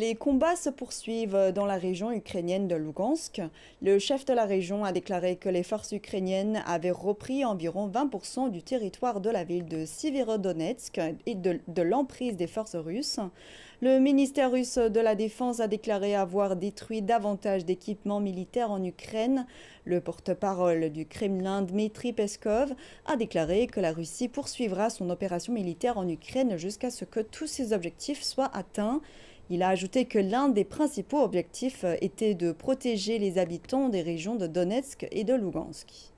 Les combats se poursuivent dans la région ukrainienne de Lugansk. Le chef de la région a déclaré que les forces ukrainiennes avaient repris environ 20% du territoire de la ville de Siverodonetsk et de, l'emprise des forces russes. Le ministère russe de la Défense a déclaré avoir détruit davantage d'équipements militaires en Ukraine. Le porte-parole du Kremlin, Dmitri Peskov, a déclaré que la Russie poursuivra son opération militaire en Ukraine jusqu'à ce que tous ses objectifs soient atteints. Il a ajouté que l'un des principaux objectifs euh, était de protéger les habitants des régions de Donetsk et de Lugansk.